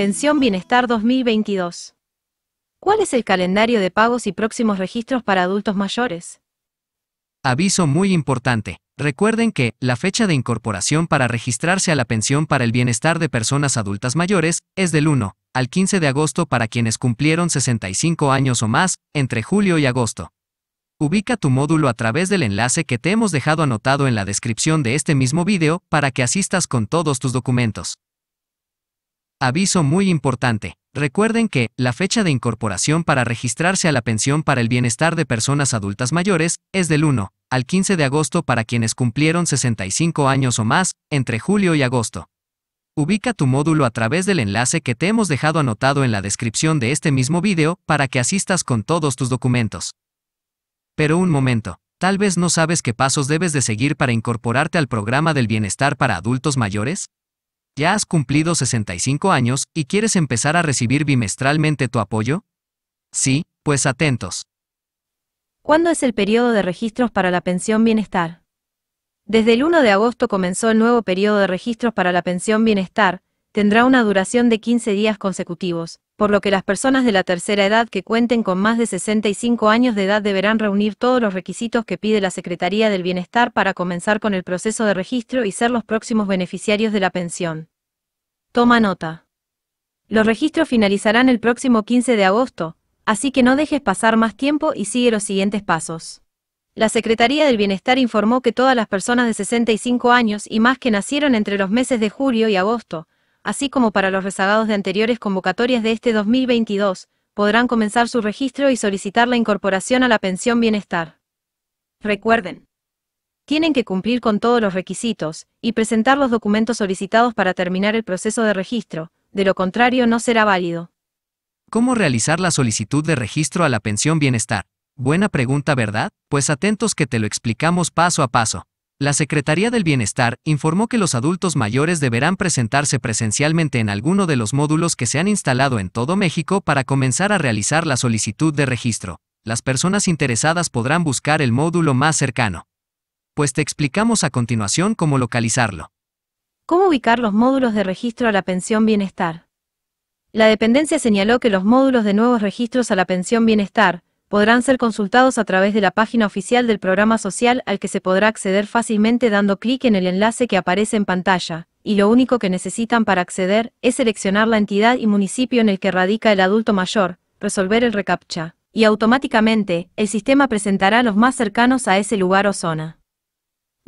Pensión Bienestar 2022. ¿Cuál es el calendario de pagos y próximos registros para adultos mayores? Aviso muy importante. Recuerden que la fecha de incorporación para registrarse a la pensión para el bienestar de personas adultas mayores es del 1 al 15 de agosto para quienes cumplieron 65 años o más entre julio y agosto. Ubica tu módulo a través del enlace que te hemos dejado anotado en la descripción de este mismo video para que asistas con todos tus documentos. Aviso muy importante. Recuerden que la fecha de incorporación para registrarse a la pensión para el bienestar de personas adultas mayores es del 1 al 15 de agosto para quienes cumplieron 65 años o más entre julio y agosto. Ubica tu módulo a través del enlace que te hemos dejado anotado en la descripción de este mismo video para que asistas con todos tus documentos. Pero un momento, tal vez no sabes qué pasos debes de seguir para incorporarte al programa del bienestar para adultos mayores? ¿Ya has cumplido 65 años y quieres empezar a recibir bimestralmente tu apoyo? Sí, pues atentos. ¿Cuándo es el periodo de registros para la pensión bienestar? Desde el 1 de agosto comenzó el nuevo periodo de registros para la pensión bienestar, tendrá una duración de 15 días consecutivos, por lo que las personas de la tercera edad que cuenten con más de 65 años de edad deberán reunir todos los requisitos que pide la Secretaría del Bienestar para comenzar con el proceso de registro y ser los próximos beneficiarios de la pensión. Toma nota. Los registros finalizarán el próximo 15 de agosto, así que no dejes pasar más tiempo y sigue los siguientes pasos. La Secretaría del Bienestar informó que todas las personas de 65 años y más que nacieron entre los meses de julio y agosto, así como para los rezagados de anteriores convocatorias de este 2022, podrán comenzar su registro y solicitar la incorporación a la pensión bienestar. Recuerden, tienen que cumplir con todos los requisitos, y presentar los documentos solicitados para terminar el proceso de registro, de lo contrario no será válido. ¿Cómo realizar la solicitud de registro a la pensión bienestar? Buena pregunta, ¿verdad? Pues atentos que te lo explicamos paso a paso. La Secretaría del Bienestar informó que los adultos mayores deberán presentarse presencialmente en alguno de los módulos que se han instalado en todo México para comenzar a realizar la solicitud de registro. Las personas interesadas podrán buscar el módulo más cercano pues te explicamos a continuación cómo localizarlo. ¿Cómo ubicar los módulos de registro a la pensión bienestar? La dependencia señaló que los módulos de nuevos registros a la pensión bienestar podrán ser consultados a través de la página oficial del programa social al que se podrá acceder fácilmente dando clic en el enlace que aparece en pantalla, y lo único que necesitan para acceder es seleccionar la entidad y municipio en el que radica el adulto mayor, resolver el recaptcha, y automáticamente el sistema presentará los más cercanos a ese lugar o zona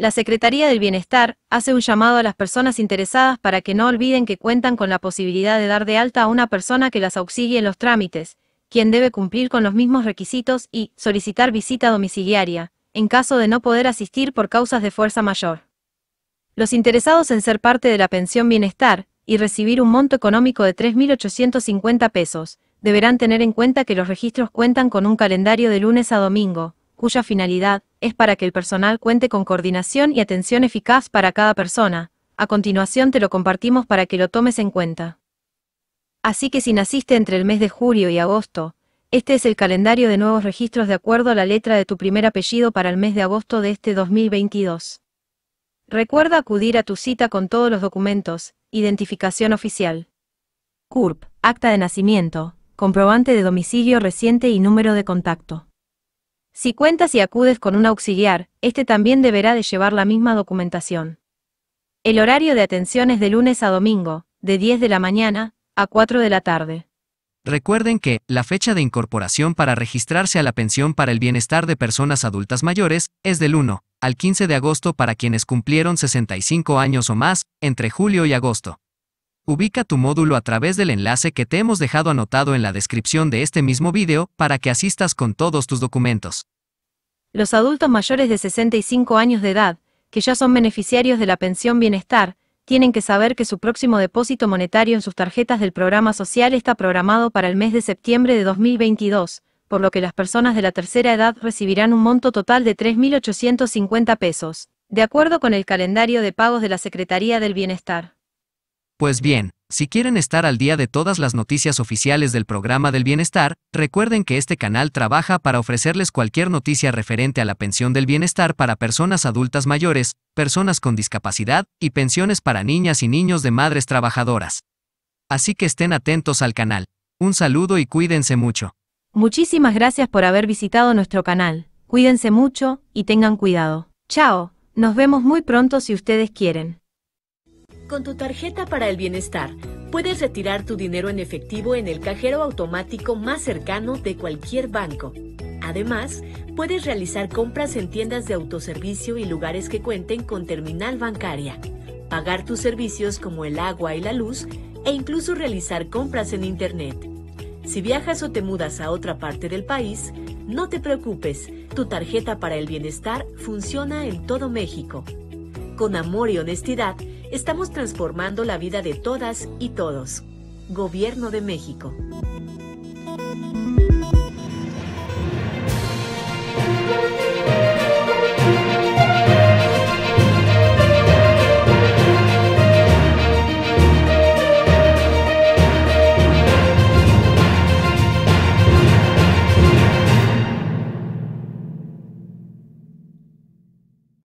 la Secretaría del Bienestar hace un llamado a las personas interesadas para que no olviden que cuentan con la posibilidad de dar de alta a una persona que las auxilie en los trámites, quien debe cumplir con los mismos requisitos y solicitar visita domiciliaria, en caso de no poder asistir por causas de fuerza mayor. Los interesados en ser parte de la pensión bienestar y recibir un monto económico de 3.850 pesos, deberán tener en cuenta que los registros cuentan con un calendario de lunes a domingo, cuya finalidad es para que el personal cuente con coordinación y atención eficaz para cada persona. A continuación te lo compartimos para que lo tomes en cuenta. Así que si naciste entre el mes de julio y agosto, este es el calendario de nuevos registros de acuerdo a la letra de tu primer apellido para el mes de agosto de este 2022. Recuerda acudir a tu cita con todos los documentos, identificación oficial. CURP, acta de nacimiento, comprobante de domicilio reciente y número de contacto. Si cuentas y acudes con un auxiliar, este también deberá de llevar la misma documentación. El horario de atención es de lunes a domingo, de 10 de la mañana a 4 de la tarde. Recuerden que la fecha de incorporación para registrarse a la pensión para el bienestar de personas adultas mayores es del 1 al 15 de agosto para quienes cumplieron 65 años o más, entre julio y agosto. Ubica tu módulo a través del enlace que te hemos dejado anotado en la descripción de este mismo video para que asistas con todos tus documentos. Los adultos mayores de 65 años de edad, que ya son beneficiarios de la pensión bienestar, tienen que saber que su próximo depósito monetario en sus tarjetas del programa social está programado para el mes de septiembre de 2022, por lo que las personas de la tercera edad recibirán un monto total de 3.850 pesos, de acuerdo con el calendario de pagos de la Secretaría del Bienestar. Pues bien, si quieren estar al día de todas las noticias oficiales del programa del bienestar, recuerden que este canal trabaja para ofrecerles cualquier noticia referente a la pensión del bienestar para personas adultas mayores, personas con discapacidad y pensiones para niñas y niños de madres trabajadoras. Así que estén atentos al canal. Un saludo y cuídense mucho. Muchísimas gracias por haber visitado nuestro canal. Cuídense mucho y tengan cuidado. Chao, nos vemos muy pronto si ustedes quieren. Con tu tarjeta para el bienestar, puedes retirar tu dinero en efectivo en el cajero automático más cercano de cualquier banco. Además, puedes realizar compras en tiendas de autoservicio y lugares que cuenten con terminal bancaria, pagar tus servicios como el agua y la luz e incluso realizar compras en Internet. Si viajas o te mudas a otra parte del país, no te preocupes, tu tarjeta para el bienestar funciona en todo México. Con amor y honestidad, Estamos transformando la vida de todas y todos. Gobierno de México.